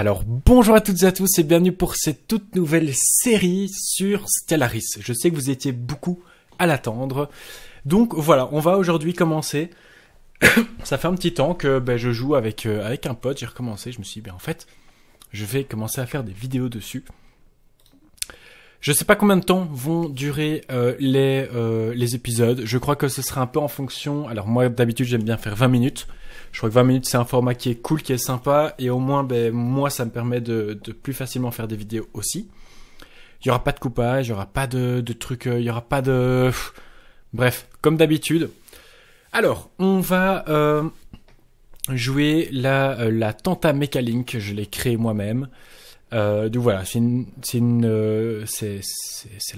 Alors bonjour à toutes et à tous et bienvenue pour cette toute nouvelle série sur Stellaris. Je sais que vous étiez beaucoup à l'attendre. Donc voilà, on va aujourd'hui commencer. Ça fait un petit temps que ben, je joue avec, euh, avec un pote, j'ai recommencé, je me suis dit ben, en fait je vais commencer à faire des vidéos dessus. Je sais pas combien de temps vont durer euh, les, euh, les épisodes. Je crois que ce sera un peu en fonction. Alors moi d'habitude j'aime bien faire 20 minutes je crois que 20 minutes, c'est un format qui est cool, qui est sympa, et au moins, ben, moi, ça me permet de, plus facilement faire des vidéos aussi. Il n'y aura pas de coupage, il n'y aura pas de, de trucs, euh, il n'y aura pas de... Bref, comme d'habitude. Alors, on va euh, jouer la, euh, la Tenta link. je l'ai créée moi-même. donc voilà, c'est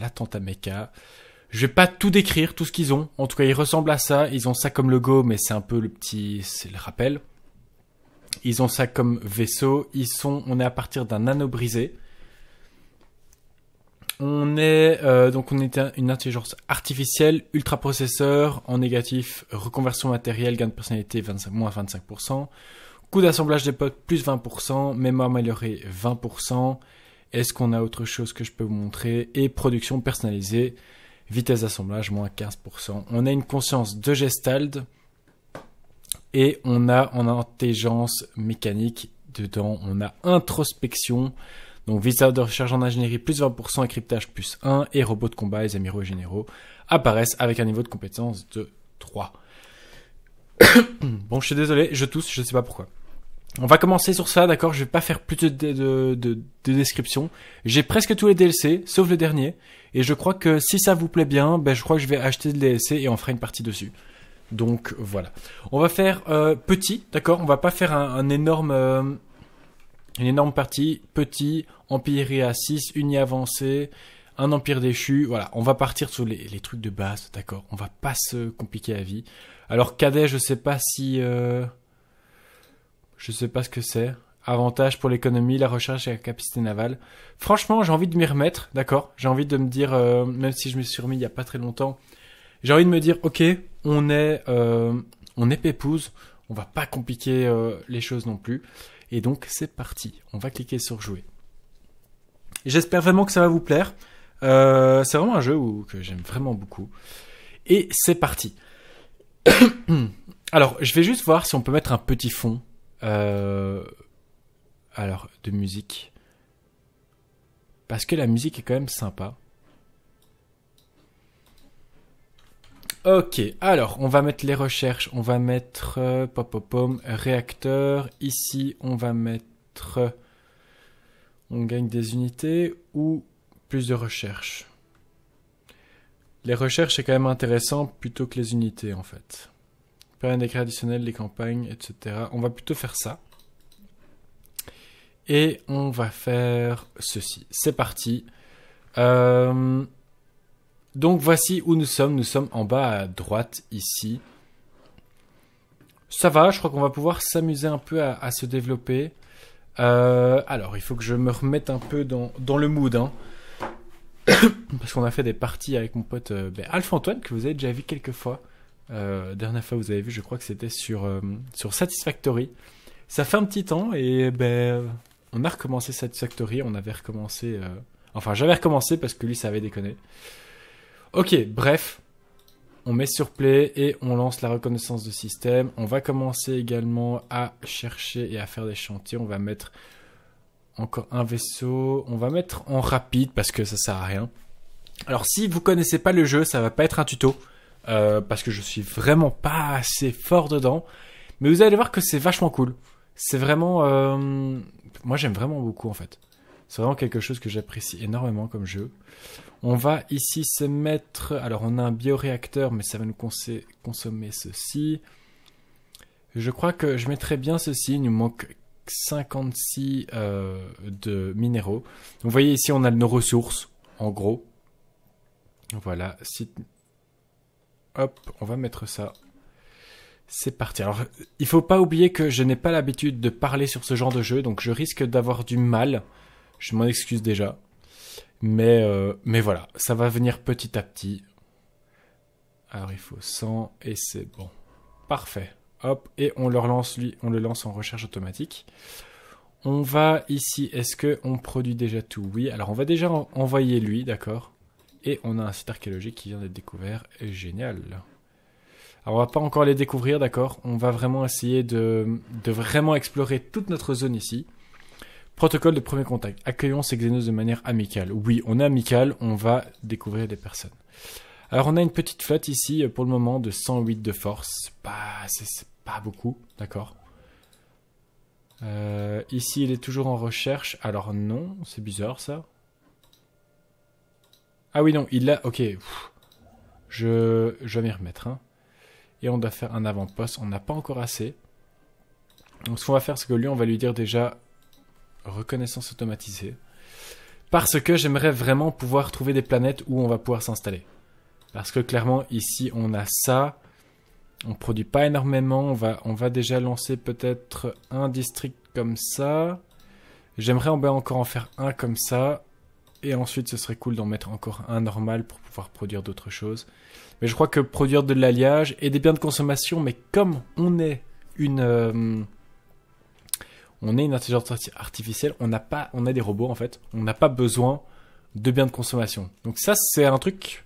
la Tenta Mecha. Je vais pas tout décrire, tout ce qu'ils ont. En tout cas, ils ressemblent à ça. Ils ont ça comme logo, mais c'est un peu le petit, c'est le rappel. Ils ont ça comme vaisseau. Ils sont, on est à partir d'un anneau brisé. On est euh, donc on est une intelligence artificielle, ultra processeur, en négatif, reconversion matérielle, gain de personnalité moins 25%, coût d'assemblage des potes plus 20%, mémoire améliorée 20%. Est-ce qu'on a autre chose que je peux vous montrer Et production personnalisée Vitesse d'assemblage, moins 15%. On a une conscience de gestalt et on a en intelligence mécanique dedans, on a introspection. Donc visage de recherche en ingénierie plus 20% et cryptage plus 1 et robots de combat, les amiraux généraux apparaissent avec un niveau de compétence de 3. bon, je suis désolé, je tousse, je sais pas pourquoi. On va commencer sur ça, d'accord Je vais pas faire plus de, de, description. J'ai presque tous les DLC, sauf le dernier. Et je crois que si ça vous plaît bien, ben, je crois que je vais acheter le DLC et on fera une partie dessus. Donc voilà. On va faire euh, petit, d'accord On va pas faire un, énorme... Euh, une énorme partie, petit, empire à 6, uni Avancé, un empire déchu, voilà, on va partir sur les, les trucs de base, d'accord On va pas se compliquer la vie. Alors cadet, je sais pas si... Euh, je sais pas ce que c'est. Avantage pour l'économie, la recherche et la capacité navale. Franchement, j'ai envie de m'y remettre, d'accord J'ai envie de me dire, euh, même si je me suis remis il y a pas très longtemps, j'ai envie de me dire, ok, on est, euh, on est pépouse on va pas compliquer euh, les choses non plus. Et donc c'est parti, on va cliquer sur jouer. J'espère vraiment que ça va vous plaire. Euh, c'est vraiment un jeu que j'aime vraiment beaucoup. Et c'est parti. Alors, je vais juste voir si on peut mettre un petit fond euh, alors, de musique. Parce que la musique est quand même sympa. Ok, alors on va mettre les recherches, on va mettre euh, réacteur. Ici, on va mettre. on gagne des unités ou plus de recherches. Les recherches, c'est quand même intéressant plutôt que les unités en fait période d'écrit additionnel, les campagnes, etc. On va plutôt faire ça. Et on va faire ceci. C'est parti. Euh, donc voici où nous sommes. Nous sommes en bas à droite ici. Ça va, je crois qu'on va pouvoir s'amuser un peu à, se développer. Euh, alors, il faut que je me remette un peu dans, le mood. Hein. Parce qu'on a fait des parties avec mon pote euh, ben, Alpha Antoine, que vous avez déjà vu quelques fois. Euh, dernière fois, vous avez vu, je crois que c'était sur, euh, sur Satisfactory. Ça fait un petit temps et ben, on a recommencé Satisfactory. On avait recommencé. Euh, enfin, j'avais recommencé parce que lui, ça avait déconné. Ok, bref. On met sur play et on lance la reconnaissance de système. On va commencer également à chercher et à faire des chantiers. On va mettre encore un vaisseau. On va mettre en rapide parce que ça sert à rien. Alors si vous connaissez pas le jeu, ça va pas être un tuto. Euh, parce que je suis vraiment pas assez fort dedans. Mais vous allez voir que c'est vachement cool. C'est vraiment, euh, moi j'aime vraiment beaucoup en fait. C'est vraiment quelque chose que j'apprécie énormément comme jeu. On va ici se mettre, alors on a un bioréacteur, mais ça va nous consommer ceci. Je crois que je mettrai bien ceci. Il nous manque 56 euh, de minéraux. vous voyez ici, on a nos ressources, en gros. Voilà, si... Hop, on va mettre ça. C'est parti. Alors, il faut pas oublier que je n'ai pas l'habitude de parler sur ce genre de jeu, donc je risque d'avoir du mal. Je m'en excuse déjà. Mais, euh, mais voilà, ça va venir petit à petit. Alors, il faut 100 et c'est bon. Parfait. Hop, et on le relance, lui, on le lance en recherche automatique. On va ici, est-ce que on produit déjà tout Oui, alors on va déjà envoyer lui, d'accord et on a un site archéologique qui vient d'être découvert. Génial. Alors on va pas encore les découvrir, d'accord On va vraiment essayer de, vraiment explorer toute notre zone ici. Protocole de premier contact. Accueillons ces xénos de manière amicale. Oui, on est amical, on va découvrir des personnes. Alors on a une petite flotte ici euh, pour le moment de 108 de force. Pas, c'est pas beaucoup, d'accord euh, Ici il est toujours en recherche. Alors non, c'est bizarre ça. Ah oui, non, il l'a... Ok. Je, vais m'y remettre. Hein. Et on doit faire un avant-poste. On n'a pas encore assez. Donc ce qu'on va faire, c'est que lui, on va lui dire déjà reconnaissance automatisée. Parce que j'aimerais vraiment pouvoir trouver des planètes où on va pouvoir s'installer. Parce que clairement, ici, on a ça. On produit pas énormément. On va, on va déjà lancer peut-être un district comme ça. J'aimerais encore en faire un comme ça. Et ensuite, ce serait cool d'en mettre encore un normal pour pouvoir produire d'autres choses. Mais je crois que produire de l'alliage et des biens de consommation, mais comme on est une, euh, on est une intelligence artificielle, on n'a pas, on a des robots en fait, on n'a pas besoin de biens de consommation. Donc ça, c'est un truc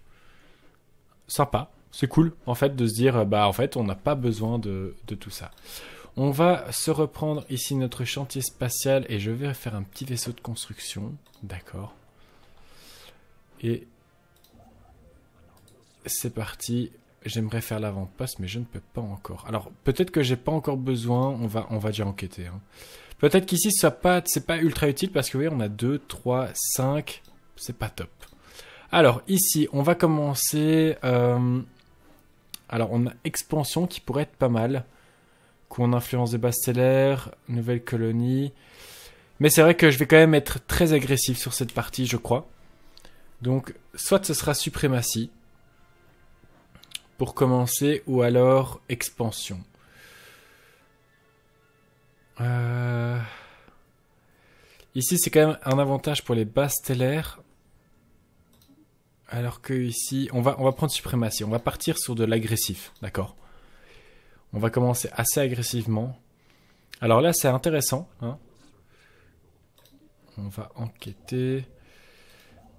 sympa, c'est cool en fait de se dire, euh, bah en fait, on n'a pas besoin de tout ça. On va se reprendre ici notre chantier spatial et je vais faire un petit vaisseau de construction, d'accord. Et c'est parti. J'aimerais faire lavant passe mais je ne peux pas encore. Alors, peut-être que j'ai pas encore besoin. On va, on va déjà enquêter. Hein. Peut-être qu'ici, ce pas, pas ultra utile parce que voyez on a 2, 3, 5. C'est pas top. Alors, ici, on va commencer. Euh, alors, on a expansion qui pourrait être pas mal. Qu'on influence de stellaires, nouvelle colonie. Mais c'est vrai que je vais quand même être très agressif sur cette partie, je crois. Donc, soit ce sera suprématie pour commencer, ou alors expansion. Euh, ici, c'est quand même un avantage pour les bases stellaires. Alors que ici, on va, on va prendre suprématie. On va partir sur de l'agressif, d'accord On va commencer assez agressivement. Alors là, c'est intéressant. Hein. on va enquêter.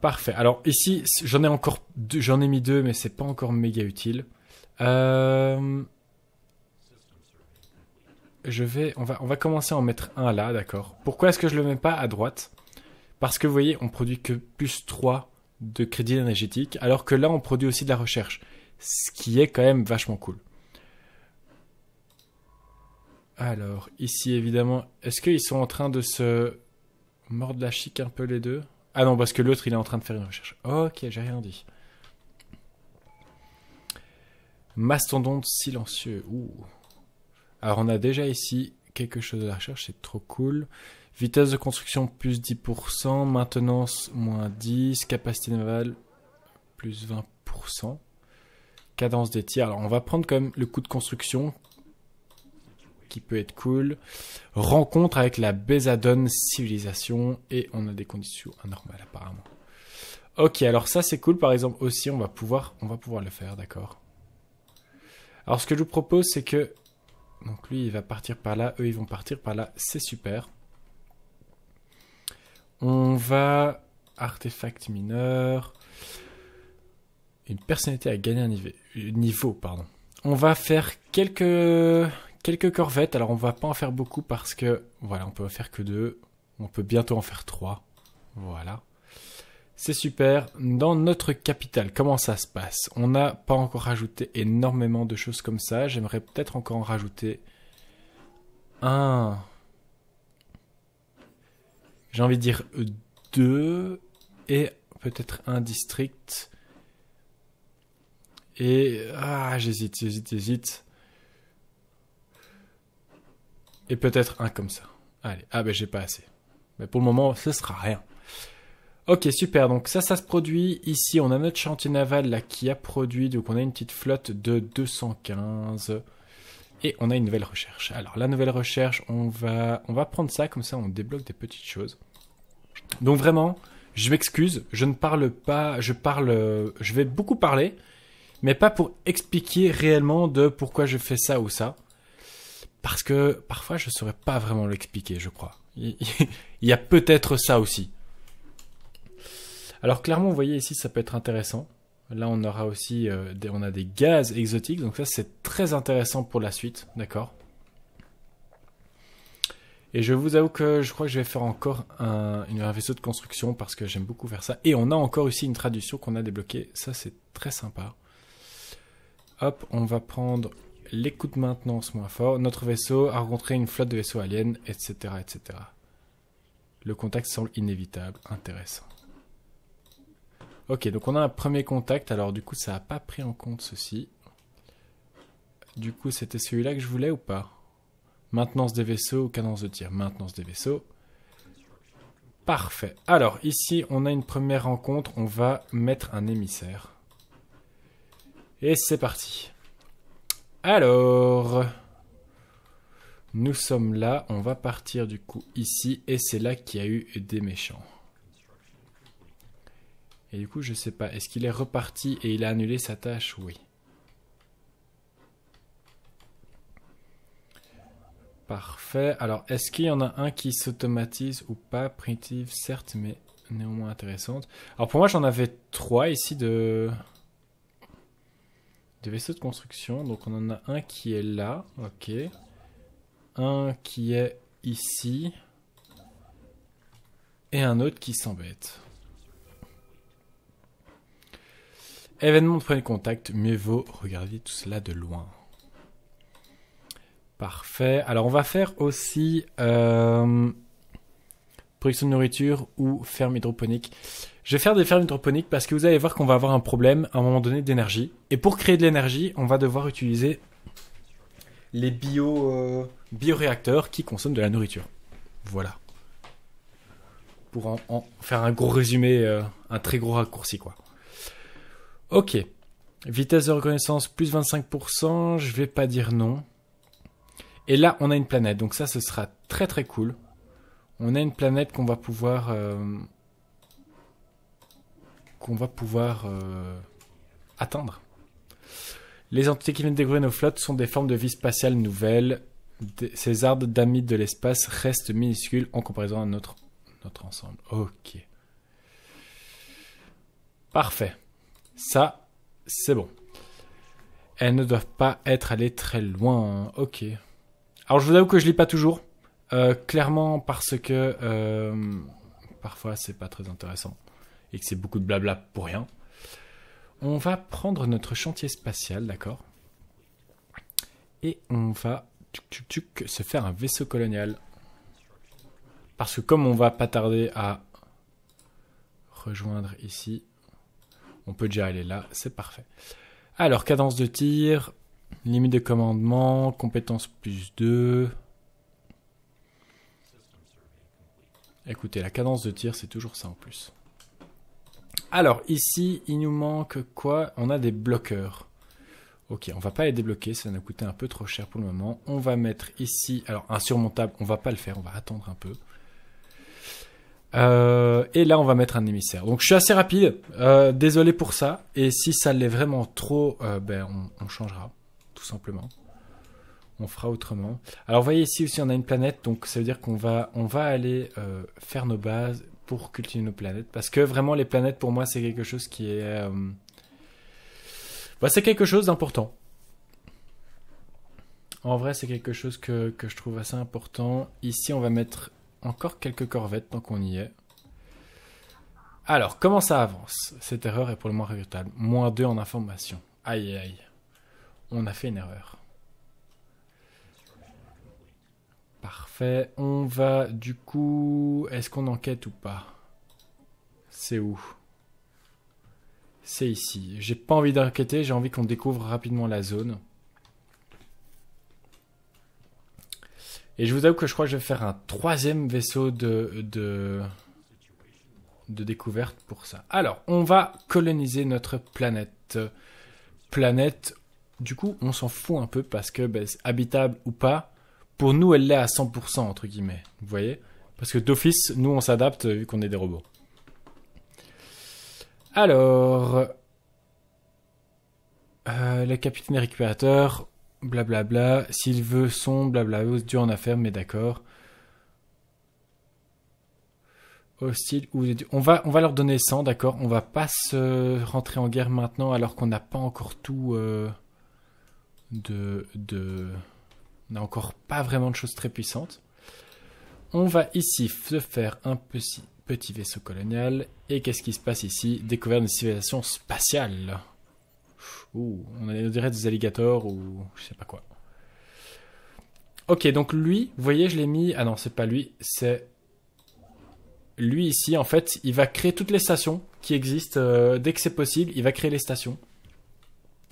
Parfait. Alors ici, j'en ai encore j'en ai mis deux, mais c'est pas encore méga utile. Euh, je vais, on va, on va commencer à en mettre un là, d'accord. Pourquoi est-ce que je le mets pas à droite Parce que vous voyez, on produit que plus 3 de crédit énergétique, alors que là, on produit aussi de la recherche, ce qui est quand même vachement cool. Alors, ici, évidemment, est-ce qu'ils sont en train de se mordre la chic un peu les deux ah non, parce que l'autre, il est en train de faire une recherche. Ok, j'ai rien dit. Mastodonte silencieux. Alors, on a déjà ici quelque chose de la recherche, c'est trop cool. Vitesse de construction plus 10%, maintenance moins 10, capacité navale plus 20%, cadence des tirs. Alors on va prendre quand même le coût de construction peut être cool. Rencontre avec la Bézadone civilisation et on a des conditions anormales apparemment. Ok, alors ça c'est cool par exemple aussi, on va pouvoir, on va pouvoir le faire, d'accord. Alors ce que je vous propose c'est que, donc lui il va partir par là, eux ils vont partir par là, c'est super. On va, artefact mineur, une personnalité à gagner un niveau, niveau pardon. On va faire quelques Quelques corvettes, alors on va pas en faire beaucoup parce que, voilà, on peut en faire que deux. On peut bientôt en faire trois. Voilà. C'est super. Dans notre capitale, comment ça se passe On n'a pas encore rajouté énormément de choses comme ça. J'aimerais peut-être encore en rajouter un. J'ai envie de dire deux et peut-être un district. Et ah, j'hésite, j'hésite, j'hésite. Et peut-être un comme ça. Allez, ah ben j'ai pas assez. Mais pour le moment, ce sera rien. Ok, super. Donc ça, ça se produit. Ici, on a notre chantier naval là qui a produit. Donc on a une petite flotte de 215. Et on a une nouvelle recherche. Alors la nouvelle recherche, on va, on va prendre ça. Comme ça, on débloque des petites choses. Donc vraiment, je m'excuse. Je ne parle pas. Je parle. Je vais beaucoup parler. Mais pas pour expliquer réellement de pourquoi je fais ça ou ça parce que parfois je ne saurais pas vraiment l'expliquer, je crois. Il y a peut-être ça aussi. Alors clairement, vous voyez ici, ça peut être intéressant. Là, on aura aussi euh, des, on a des gaz exotiques, donc ça c'est très intéressant pour la suite, d'accord Et je vous avoue que je crois que je vais faire encore un vaisseau de construction parce que j'aime beaucoup faire ça. Et on a encore ici une traduction qu'on a débloquée, ça c'est très sympa. Hop, on va prendre l'écoute maintenance moins fort, notre vaisseau a rencontré une flotte de vaisseaux aliens, etc. etc. Le contact semble inévitable, intéressant. Ok, donc on a un premier contact, alors du coup ça n'a pas pris en compte ceci. Du coup c'était celui-là que je voulais ou pas Maintenance des vaisseaux ou cadence de tir Maintenance des vaisseaux. Parfait. Alors ici on a une première rencontre, on va mettre un émissaire. Et c'est parti. Alors, nous sommes là, on va partir du coup ici, et c'est là qu'il y a eu des méchants. Et du coup, je sais pas, est-ce qu'il est reparti et il a annulé sa tâche Oui. Parfait. Alors, est-ce qu'il y en a un qui s'automatise ou pas Primitive, certes, mais néanmoins intéressante. Alors, pour moi, j'en avais trois ici de vaisseaux de construction. Donc on en a un qui est là. Ok. Un qui est ici. Et un autre qui s'embête. Événement de premier contact. Mieux vaut regarder tout cela de loin. Parfait. Alors on va faire aussi... Euh, production de nourriture ou ferme hydroponique. Je vais faire des fermes hydroponiques parce que vous allez voir qu'on va avoir un problème à un moment donné d'énergie. Et pour créer de l'énergie, on va devoir utiliser les bio, euh, bioréacteurs qui consomment de la nourriture. Voilà. Pour en, faire un gros résumé, euh, un très gros raccourci quoi. Ok. Vitesse de reconnaissance plus 25%, je vais pas dire non. Et là, on a une planète, donc ça, ce sera très très cool. On a une planète qu'on va pouvoir... Euh, qu'on va pouvoir euh, atteindre. Les entités qui viennent découvrir nos flottes sont des formes de vie spatiale nouvelles. Ces arbres d'amis de l'espace restent minuscules en comparaison à notre, notre ensemble. Ok. Parfait. Ça, c'est bon. Elles ne doivent pas être allées très loin. Hein. Ok. Alors je vous avoue que je lis pas toujours. Euh, clairement parce que euh, parfois c'est pas très intéressant et que c'est beaucoup de blabla pour rien. On va prendre notre chantier spatial, d'accord Et on va se faire un vaisseau colonial. Parce que comme on va pas tarder à rejoindre ici, on peut déjà aller là, c'est parfait. Alors, cadence de tir, limite de commandement, compétence plus 2, Écoutez, la cadence de tir, c'est toujours ça en plus. Alors, ici, il nous manque quoi On a des bloqueurs. Ok, on va pas les débloquer, ça nous a coûté un peu trop cher pour le moment. On va mettre ici, alors insurmontable, on va pas le faire, on va attendre un peu. Euh, et là, on va mettre un émissaire. Donc, je suis assez rapide, euh, désolé pour ça. Et si ça l'est vraiment trop, euh, ben, on changera, tout simplement on fera autrement. Alors vous voyez ici aussi on a une planète, donc ça veut dire qu'on va, on va aller euh, faire nos bases pour cultiver nos planètes. Parce que vraiment les planètes pour moi c'est quelque chose qui est... Euh, bah, c'est quelque chose d'important. En vrai c'est quelque chose que, que je trouve assez important. Ici on va mettre encore quelques corvettes tant qu'on y est. Alors, comment ça avance Cette erreur est pour le moins regrettable. Moins 2 en information. aïe aïe. On a fait une erreur. Parfait. On va du coup... Est-ce qu'on enquête ou pas C'est où C'est ici. J'ai pas envie d'enquêter, j'ai envie qu'on découvre rapidement la zone. Et je vous avoue que je crois que je vais faire un troisième vaisseau de, de, découverte pour ça. Alors, on va coloniser notre planète. Planète, du coup, on s'en fout un peu parce que, ben, habitable ou pas, pour nous, elle l'est à 100%, entre guillemets. Vous voyez Parce que d'office, nous, on s'adapte vu qu'on est des robots. Alors... Euh, le capitaine récupérateur, blablabla. S'il veut son, blablabla. Dieu en affaire, mais d'accord. Hostile ou... On va, on va leur donner 100, d'accord. On va pas se rentrer en guerre maintenant alors qu'on n'a pas encore tout euh, de... de... On n'a encore pas vraiment de choses très puissantes. On va ici se faire un petit, vaisseau colonial. Et qu'est-ce qui se passe ici Découverte une civilisation spatiale. Ouh, on dirait des alligators ou je sais pas quoi. Ok, donc lui, vous voyez, je l'ai mis... Ah non, c'est pas lui, c'est... Lui ici, en fait, il va créer toutes les stations qui existent. Euh, dès que c'est possible, il va créer les stations.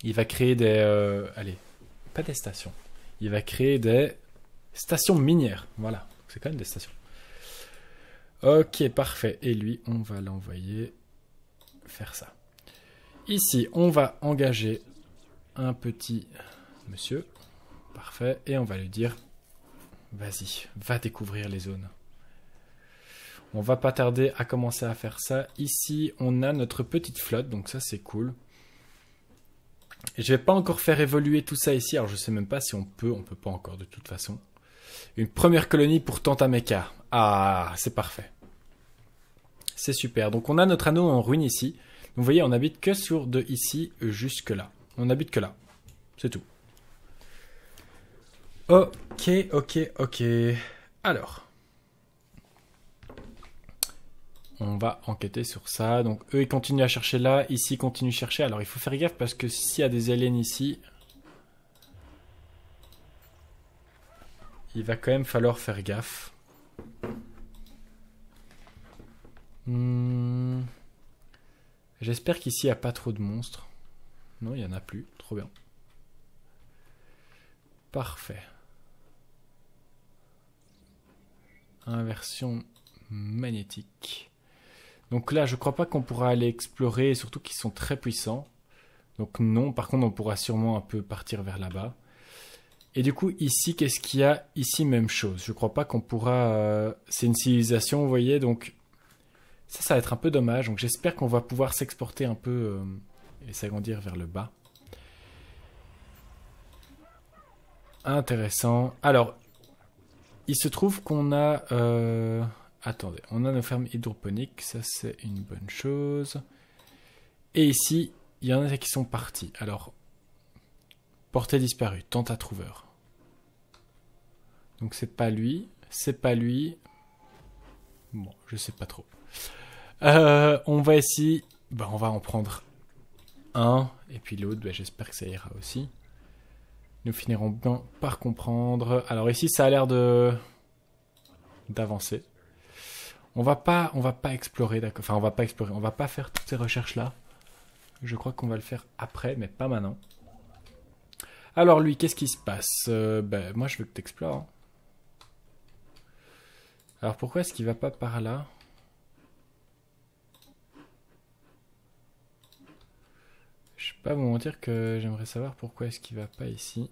Il va créer des... Euh, allez, pas des stations il va créer des stations minières. Voilà, c'est quand même des stations. Ok, parfait. Et lui, on va l'envoyer faire ça. Ici, on va engager un petit monsieur. Parfait. Et on va lui dire, vas-y, va découvrir les zones. On va pas tarder à commencer à faire ça. Ici, on a notre petite flotte, donc ça c'est cool. Je vais pas encore faire évoluer tout ça ici. Alors je sais même pas si on peut, on peut pas encore de toute façon. Une première colonie pour Tantameka. Ah, c'est parfait. C'est super. Donc on a notre anneau en ruine ici. vous voyez, on habite que sur de ici jusque là. On habite que là. C'est tout. Ok, ok, ok. Alors. on va enquêter sur ça. Donc eux, ils continuent à chercher là. Ici, ils continuent à chercher. Alors il faut faire gaffe parce que s'il y a des aliens ici, il va quand même falloir faire gaffe. Hmm. J'espère qu'ici, il n'y a pas trop de monstres. Non, il n'y en a plus. Trop bien. Parfait. Inversion magnétique. Donc là, je crois pas qu'on pourra aller explorer, surtout qu'ils sont très puissants. Donc non, par contre, on pourra sûrement un peu partir vers là-bas. Et du coup, ici, qu'est-ce qu'il y a Ici, même chose. Je crois pas qu'on pourra... Euh, c'est une civilisation, vous voyez, donc... Ça, ça va être un peu dommage. Donc j'espère qu'on va pouvoir s'exporter un peu euh, et s'agrandir vers le bas. Intéressant. Alors, il se trouve qu'on a... Euh, attendez, on a nos fermes hydroponiques, ça c'est une bonne chose. Et ici, il y en a qui sont partis. Alors, portée disparue, tente à trouver. Donc c'est pas lui, c'est pas lui. Bon, je sais pas trop. Euh, on va ici, bah, on va en prendre un, et puis l'autre, ben, j'espère que ça ira aussi. Nous finirons bien par comprendre. Alors ici, ça a l'air de d'avancer on va pas, on va pas explorer, d'accord. Enfin, on va pas explorer, on va pas faire toutes ces recherches là. Je crois qu'on va le faire après, mais pas maintenant. Alors lui, qu'est-ce qui se passe euh, Ben moi, je veux que t'explores. Hein. Alors pourquoi est-ce qu'il va pas par là Je sais pas vous mentir que j'aimerais savoir pourquoi est-ce qu'il va pas ici.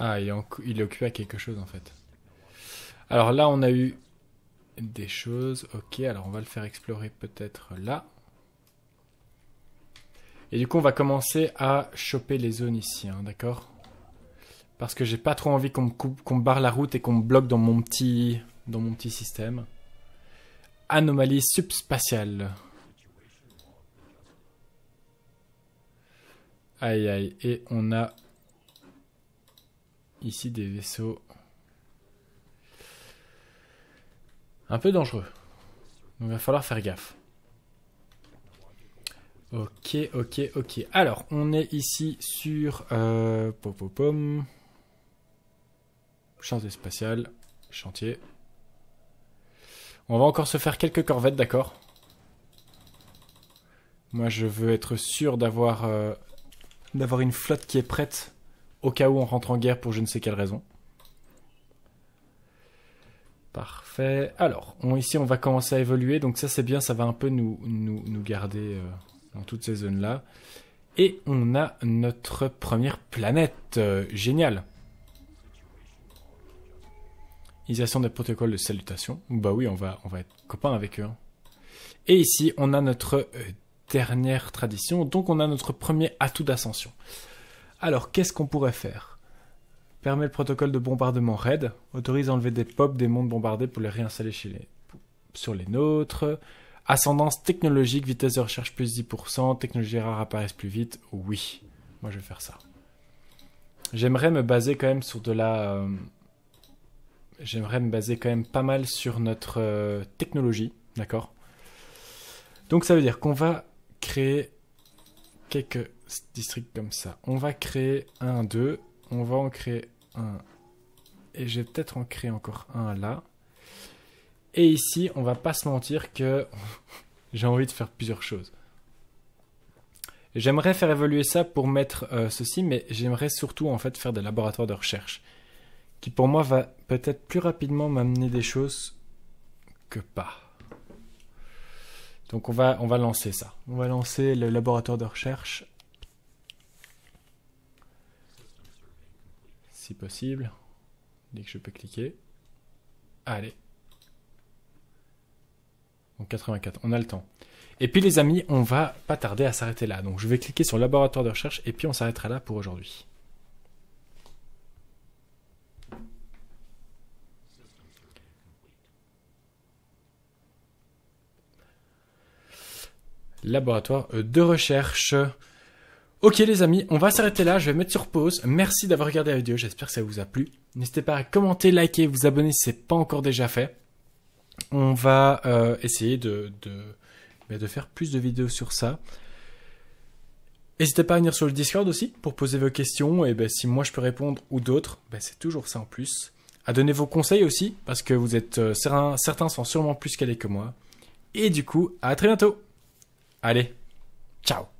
Ah, il est, occupé à quelque chose en fait. Alors là, on a eu des choses. Ok, alors on va le faire explorer peut-être là. Et du coup, on va commencer à choper les zones ici, hein, d'accord Parce que j'ai pas trop envie qu'on me, coupe, qu'on barre la route et qu'on me bloque dans mon petit, dans mon petit système. Anomalie subspatiale. Aïe aïe, et on a ici des vaisseaux un peu dangereux. il va falloir faire gaffe. Ok, ok, ok. Alors, on est ici sur... Euh, Popopom. Chantier spatial. Chantier. On va encore se faire quelques corvettes, d'accord Moi, je veux être sûr d'avoir... Euh, d'avoir une flotte qui est prête au cas où on rentre en guerre pour je ne sais quelle raison. Parfait. Alors, ici, on va commencer à évoluer. Donc ça, c'est bien. Ça va un peu nous, nous, garder euh, dans toutes ces zones-là. Et on a notre première planète. Euh, génial. Ils Utilisation des protocoles de salutation. Bah oui, on va, on va être copains avec eux. Hein. Et ici, on a notre euh, dernière tradition. Donc, on a notre premier atout d'ascension. Alors, qu'est-ce qu'on pourrait faire Permet le protocole de bombardement RAID, autorise à enlever des POP des mondes bombardés pour les réinstaller chez les, sur les nôtres. Ascendance technologique, vitesse de recherche plus 10%, technologies rares apparaissent plus vite. Oui, moi je vais faire ça. J'aimerais me baser quand même sur de la... Euh, j'aimerais me baser quand même pas mal sur notre euh, technologie, d'accord Donc ça veut dire qu'on va créer quelques districts comme ça. On va créer un, deux. On va en créer un. Et j'ai peut-être en créer encore un là. Et ici, on va pas se mentir que j'ai envie de faire plusieurs choses. J'aimerais faire évoluer ça pour mettre euh, ceci, mais j'aimerais surtout en fait faire des laboratoires de recherche, qui pour moi va peut-être plus rapidement m'amener des choses que pas. Donc on va, on va lancer ça. On va lancer le laboratoire de recherche. Si possible. Dès que je peux cliquer. Allez. En 84, on a le temps. Et puis les amis, on va pas tarder à s'arrêter là. Donc je vais cliquer sur laboratoire de recherche et puis on s'arrêtera là pour aujourd'hui. laboratoire euh, de recherche. Ok les amis, on va s'arrêter là, je vais mettre sur pause. Merci d'avoir regardé la vidéo, j'espère que ça vous a plu. N'hésitez pas à commenter, liker, vous abonner si ce n'est pas encore déjà fait. On va euh, essayer de, bah, de, faire plus de vidéos sur ça. N'hésitez pas à venir sur le Discord aussi pour poser vos questions et bah, si moi je peux répondre ou d'autres, bah, c'est toujours ça en plus. À donner vos conseils aussi parce que vous êtes euh, certains, certains sont sûrement plus calés que moi. Et du coup, à très bientôt Allez, ciao